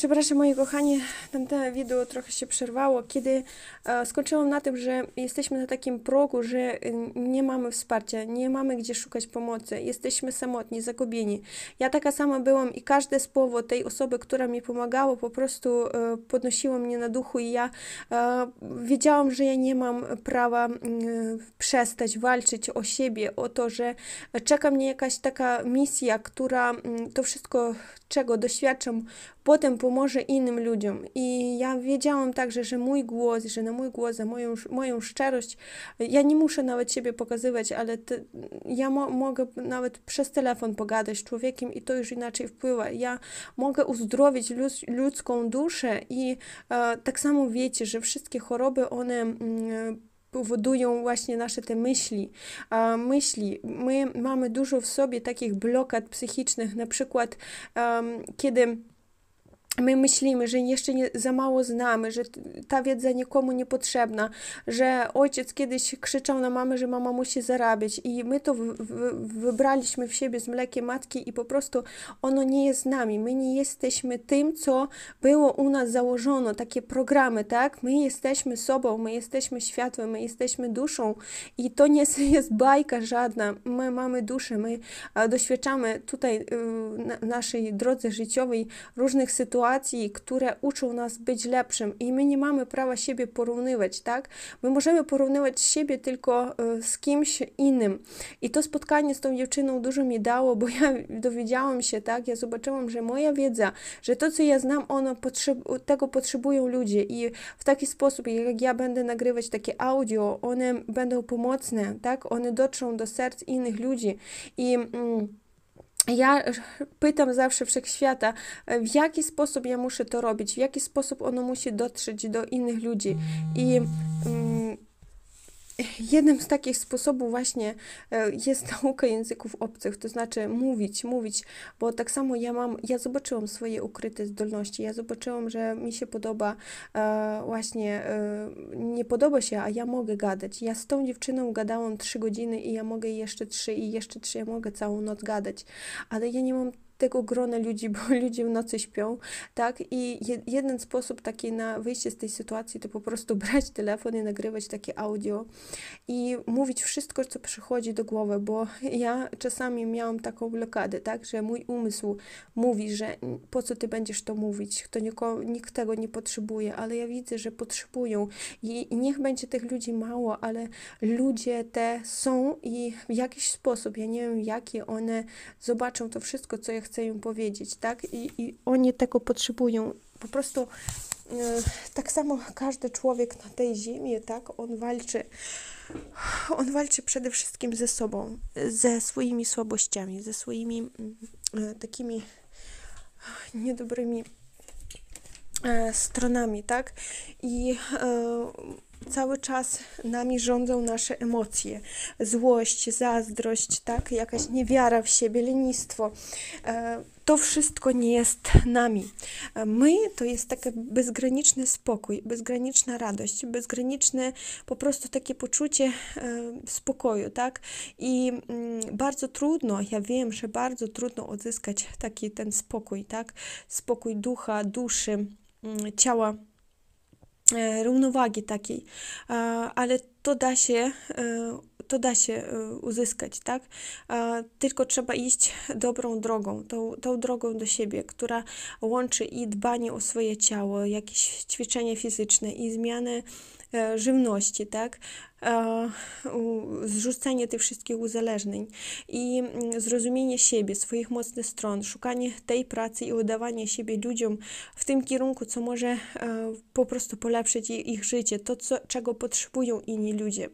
Przepraszam, moi kochani, tamte wideo trochę się przerwało, kiedy e, skończyłam na tym, że jesteśmy na takim progu, że y, nie mamy wsparcia, nie mamy gdzie szukać pomocy, jesteśmy samotni, zagubieni. Ja taka sama byłam i każde słowo tej osoby, która mi pomagała, po prostu e, podnosiło mnie na duchu i ja e, wiedziałam, że ja nie mam prawa e, przestać walczyć o siebie, o to, że czeka mnie jakaś taka misja, która to wszystko, czego doświadczam, potem pomoże innym ludziom. I ja wiedziałam także, że mój głos, że na mój głos, za moją, moją szczerość, ja nie muszę nawet siebie pokazywać, ale te, ja mo mogę nawet przez telefon pogadać z człowiekiem i to już inaczej wpływa. Ja mogę uzdrowić ludzką duszę i e, tak samo wiecie, że wszystkie choroby, one... Mm, powodują właśnie nasze te myśli. A myśli, my mamy dużo w sobie takich blokad psychicznych, na przykład um, kiedy My myślimy, że jeszcze nie, za mało znamy, że ta wiedza nikomu nie potrzebna, że ojciec kiedyś krzyczał na mamę, że mama musi zarabiać, i my to w, w, wybraliśmy w siebie z mlekiem matki, i po prostu ono nie jest z nami. My nie jesteśmy tym, co było u nas założono, takie programy, tak? My jesteśmy sobą, my jesteśmy światłem, my jesteśmy duszą, i to nie jest bajka żadna. My mamy duszę, my doświadczamy tutaj w y, naszej drodze życiowej różnych sytuacji sytuacji, które uczą nas być lepszym i my nie mamy prawa siebie porównywać, tak? My możemy porównywać siebie tylko e, z kimś innym. I to spotkanie z tą dziewczyną dużo mi dało, bo ja dowiedziałam się, tak? Ja zobaczyłam, że moja wiedza, że to, co ja znam, ono potrzeb tego potrzebują ludzie i w taki sposób, jak ja będę nagrywać takie audio, one będą pomocne, tak? One dotrą do serc innych ludzi i... Mm, ja e, pytam zawsze wszechświata, e, w jaki sposób ja muszę to robić, w jaki sposób ono musi dotrzeć do innych ludzi. I. Mm, jednym z takich sposobów właśnie e, jest nauka języków obcych, to znaczy mówić, mówić, bo tak samo ja mam, ja zobaczyłam swoje ukryte zdolności, ja zobaczyłam, że mi się podoba e, właśnie, e, nie podoba się, a ja mogę gadać. Ja z tą dziewczyną gadałam trzy godziny i ja mogę jeszcze trzy i jeszcze trzy, ja mogę całą noc gadać, ale ja nie mam tego grona ludzi, bo ludzie w nocy śpią, tak? I jeden sposób taki na wyjście z tej sytuacji to po prostu brać telefon i nagrywać takie audio i mówić wszystko, co przychodzi do głowy, bo ja czasami miałam taką blokadę, tak? Że mój umysł mówi, że po co ty będziesz to mówić, to nikogo, nikt tego nie potrzebuje, ale ja widzę, że potrzebują i niech będzie tych ludzi mało, ale ludzie te są i w jakiś sposób, ja nie wiem jakie one zobaczą to wszystko, co ja chcę chcę im powiedzieć, tak? I, i oni tego potrzebują. Po prostu y, tak samo każdy człowiek na tej ziemi, tak? On walczy. On walczy przede wszystkim ze sobą, ze swoimi słabościami, ze swoimi mm, y, takimi y, niedobrymi stronami, tak? I e, cały czas nami rządzą nasze emocje. Złość, zazdrość, tak? jakaś niewiara w siebie, lenistwo. E, to wszystko nie jest nami. E, my to jest taki bezgraniczny spokój, bezgraniczna radość, bezgraniczne po prostu takie poczucie e, spokoju, tak? I mm, bardzo trudno, ja wiem, że bardzo trudno odzyskać taki ten spokój, tak? Spokój ducha, duszy, mm, ciała E, równowagi takiej, ale to da się, e, to da się e, uzyskać, tak? Tylko trzeba iść dobrą drogą, tą, tą drogą do siebie, która łączy i dbanie o swoje ciało, jakieś ćwiczenie fizyczne i zmiany E, żywności, tak? E, zrzucenie tych wszystkich uzależnień i mm, zrozumienie siebie, swoich mocnych stron, szukanie tej pracy i udawanie siebie ludziom w tym kierunku, co może e, po prostu polepszyć ich życie, to, co, czego potrzebują inni ludzie.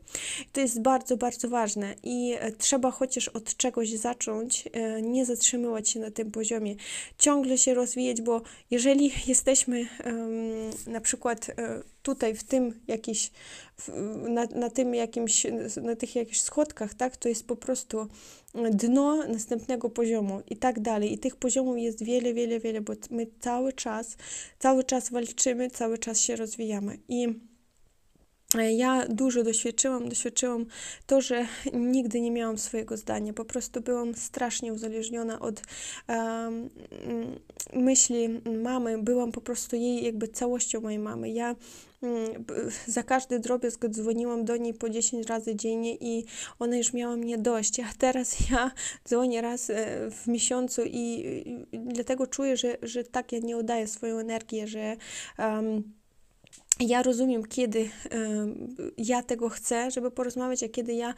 To jest bardzo, bardzo ważne i trzeba chociaż od czegoś zacząć, nie zatrzymywać się na tym poziomie, ciągle się rozwijać, bo jeżeli jesteśmy na przykład tutaj w tym jakiś, na, na tym jakimś, na tych jakichś schodkach, tak, to jest po prostu dno następnego poziomu i tak dalej. I tych poziomów jest wiele, wiele, wiele, bo my cały czas, cały czas walczymy, cały czas się rozwijamy. I E, ja dużo doświadczyłam, doświadczyłam to, że nigdy nie miałam swojego zdania. Po prostu byłam strasznie uzależniona od um, myśli mamy, byłam po prostu jej jakby całością mojej mamy. Ja za każdy drobiazg dzwoniłam do niej po 10 razy dziennie i ona już miała mnie dość. A teraz ja dzwonię raz e, w miesiącu i dlatego czuję, że, że tak ja nie oddaję swoją energię, że um, ja rozumiem, kiedy ja tego chcę, żeby porozmawiać, a kiedy ja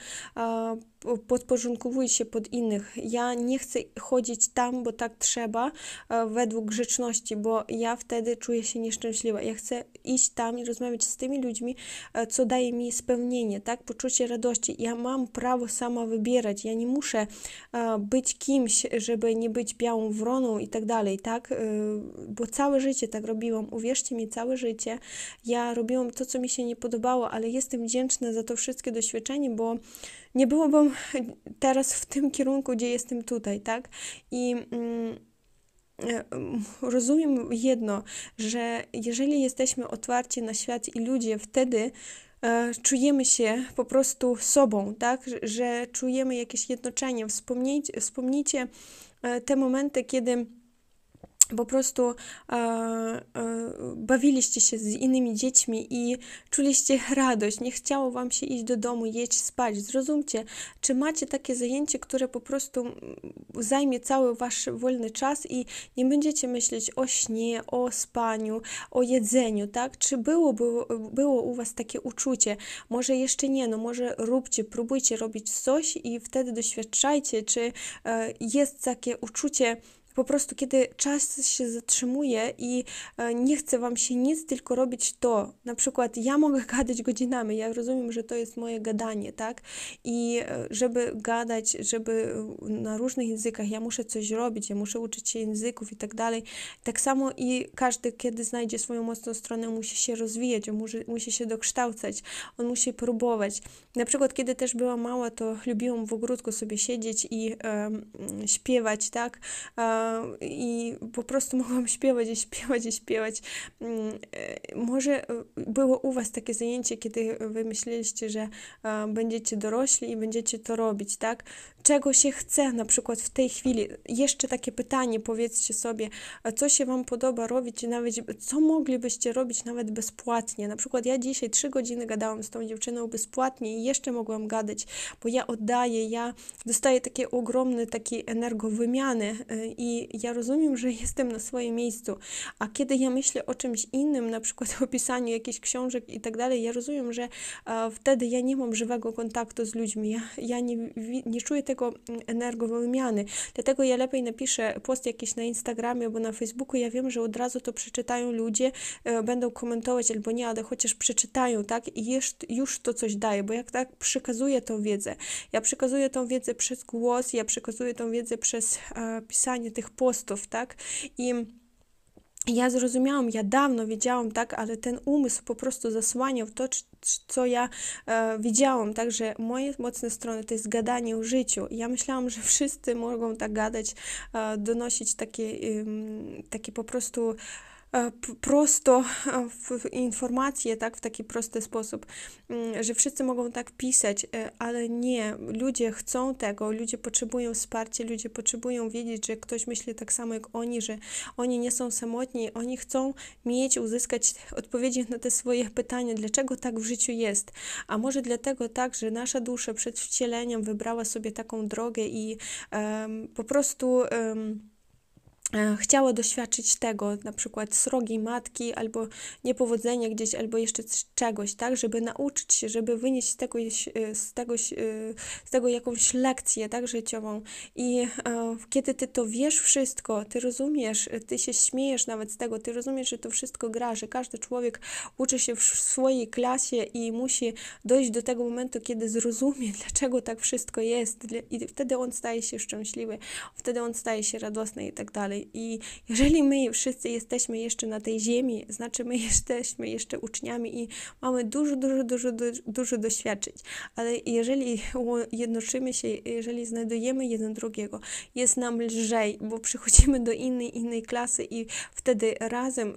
podporządkowuję się pod innych. Ja nie chcę chodzić tam, bo tak trzeba, e, według grzeczności, bo ja wtedy czuję się nieszczęśliwa. Ja chcę iść tam i rozmawiać z tymi ludźmi, e, co daje mi spełnienie, tak, poczucie radości. Ja mam prawo sama wybierać. Ja nie muszę e, być kimś, żeby nie być białą wroną i tak dalej, tak, bo całe życie tak robiłam. Uwierzcie mi, całe życie ja robiłam to, co mi się nie podobało, ale jestem wdzięczna za to wszystkie doświadczenie, bo nie byłabym teraz w tym kierunku, gdzie jestem tutaj, tak? I mm, e, rozumiem jedno, że jeżeli jesteśmy otwarci na świat i ludzie, wtedy e, czujemy się po prostu sobą, tak? Że czujemy jakieś jednoczenie. Wspomnijcie, wspomnijcie te momenty, kiedy po prostu e, bawiliście się z innymi dziećmi i czuliście radość, nie chciało wam się iść do domu, jeść, spać. Zrozumcie, czy macie takie zajęcie, które po prostu mm, zajmie cały wasz wolny czas i nie będziecie myśleć o śnie, o spaniu, o jedzeniu, tak? Czy było, było, było u was takie uczucie? Może jeszcze nie, no może róbcie, próbujcie robić coś i wtedy doświadczajcie, czy e, jest takie uczucie po prostu, kiedy czas się zatrzymuje i e, nie chce Wam się nic, tylko robić to. Na przykład ja mogę gadać godzinami, ja rozumiem, że to jest moje gadanie, tak? I e, żeby gadać, żeby e, na różnych językach, ja muszę coś robić, ja muszę uczyć się języków i tak dalej. Tak samo i każdy, kiedy znajdzie swoją mocną stronę, musi się rozwijać, on musi, musi się dokształcać, on musi próbować. Na przykład, kiedy też byłam mała, to lubiłam w ogródku sobie siedzieć i śpiewać, tak? i po prostu mogłam śpiewać i śpiewać i śpiewać. Mm, e, może e, było u Was takie zajęcie, kiedy Wy myśleliście, że e, będziecie dorośli i będziecie to robić, tak? Czego się chce na przykład w tej chwili? Jeszcze takie pytanie powiedzcie sobie, co się Wam podoba robić, nawet co moglibyście robić nawet bezpłatnie. Na przykład ja dzisiaj trzy godziny gadałam z tą dziewczyną bezpłatnie i jeszcze mogłam gadać, bo ja oddaję, ja dostaję takie ogromne takie energowymiany i i ja rozumiem, że jestem na swoim miejscu. A kiedy ja myślę o czymś innym, na przykład o pisaniu jakichś książek i tak dalej, ja rozumiem, że e, wtedy ja nie mam żywego kontaktu z ludźmi. Ja, ja nie, nie czuję tego mm, energowymiany. Dlatego ja lepiej napiszę post jakiś na Instagramie albo na Facebooku. Ja wiem, że od razu to przeczytają ludzie, e, będą komentować albo nie, ale chociaż przeczytają, tak? I już już to coś daje, bo jak tak przekazuję tą wiedzę. Ja przekazuję tą wiedzę przez głos, ja przekazuję tą wiedzę przez e, pisanie tych postów, tak? I ja zrozumiałam, ja dawno wiedziałam, tak, ale ten umysł po prostu zasłaniał to, co ja e, widziałam, także moje mocne strony to jest gadanie o życiu. Ja myślałam, że wszyscy mogą tak gadać, e, donosić takie, e, takie po prostu E, prosto e, w informacje, tak, w taki prosty sposób, mm, że wszyscy mogą tak pisać, e, ale nie, ludzie chcą tego, ludzie potrzebują wsparcia, ludzie potrzebują wiedzieć, że ktoś myśli tak samo jak oni, że oni nie są samotni, oni chcą mieć, uzyskać odpowiedzi na te swoje pytania, dlaczego tak w życiu jest, a może dlatego tak, że nasza dusza przed wcieleniem wybrała sobie taką drogę i um, po prostu um, E, chciało doświadczyć tego, na przykład srogi matki, albo niepowodzenia gdzieś, albo jeszcze czegoś, tak, żeby nauczyć się, żeby wynieść z tego, e, z tego, e, z tego jakąś lekcję, tak, życiową. I kiedy ty to wiesz wszystko, ty rozumiesz, ty się śmiejesz nawet z tego, ty rozumiesz, że to wszystko gra, że każdy człowiek uczy się w swojej klasie i musi dojść do tego momentu, kiedy zrozumie, dlaczego tak wszystko jest i wtedy on staje się szczęśliwy, wtedy on staje się radosny i tak dalej. I jeżeli my wszyscy jesteśmy jeszcze na tej ziemi, znaczy my jesteśmy jeszcze uczniami i mamy dużo, dużo, dużo, dużo doświadczyć. Ale jeżeli jednoczymy się, jeżeli znajdujemy jeden drugiego, jest nam lżej, bo przychodzimy do innej, innej klasy i wtedy razem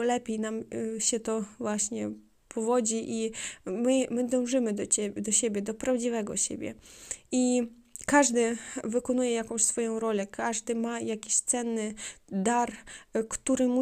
y, lepiej nam y, się to właśnie powodzi i my, my dążymy do, ciebie, do siebie, do prawdziwego siebie. I każdy wykonuje jakąś swoją rolę, każdy ma jakiś cenny dar, e, który musi